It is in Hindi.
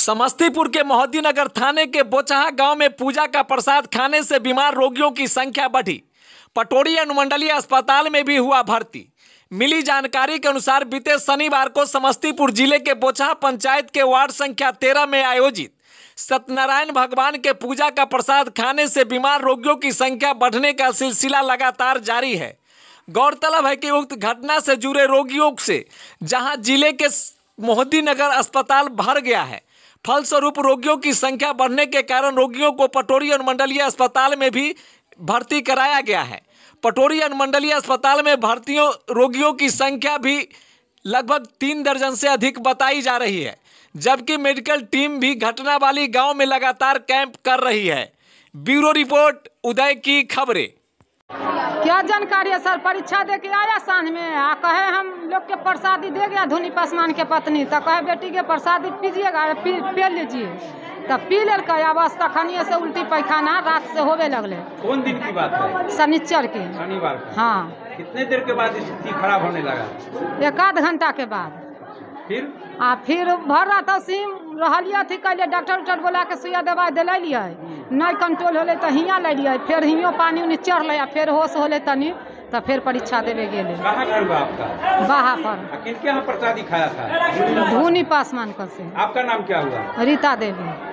समस्तीपुर के मोहद्दी नगर थाने के बोचहा गांव में पूजा का प्रसाद खाने से बीमार रोगियों की संख्या बढ़ी पटोरी अनुमंडलीय अस्पताल में भी हुआ भर्ती मिली जानकारी के अनुसार बीते शनिवार को समस्तीपुर जिले के बोचहा पंचायत के वार्ड संख्या तेरह में आयोजित सत्यनारायण भगवान के पूजा का प्रसाद खाने से बीमार रोगियों की संख्या बढ़ने का सिलसिला लगातार जारी है गौरतलब है कि उक्त घटना से जुड़े रोगियों से जहां जिले के मोहद्दीनगर नगर अस्पताल भर गया है फलस्वरूप रोगियों की संख्या बढ़ने के कारण रोगियों को पटोरी अनुमंडलीय अस्पताल में भी भर्ती कराया गया है पटोरी अनुमंडलीय अस्पताल में भर्तियों रोगियों की संख्या भी लगभग तीन दर्जन से अधिक बताई जा रही है जबकि मेडिकल टीम भी घटना वाली गांव में लगातार कैंप कर रही है ब्यूरो रिपोर्ट उदय की खबरें क्या जानकारी है सर परीक्षा दे के आया सांझ में आ कहे हम लोग के प्रसादी दे गया धोनी पासवान के पत्नी तो कहे बेटी के प्रसादी पीजिएगा पी पी लीजिए तो पी लेल का तखनिए से उल्टी पैखाना रात से होवे लगले कौन दिन की बात है शनिचर के शनिवार हाँ कितने देर के बाद स्थिति खराब होने लगा एक आध घंटा के बाद फिर आ फिर भर रात सिम रहलिए अथी कल डॉक्टर उक्टर बोला के सुइया दवाई दिलेलिए नहीं कंट्रोल होले तो हियाँ लेलिए फिर हियों पानी उनी चढ़ल आ फिर होश होले तनि तो फिर परीक्षा देवे गए कहाँ बाहा पर किसके यहाँ प्रसादी खाया था धूनी पासवान का से आपका नाम क्या हुआ रीता देवी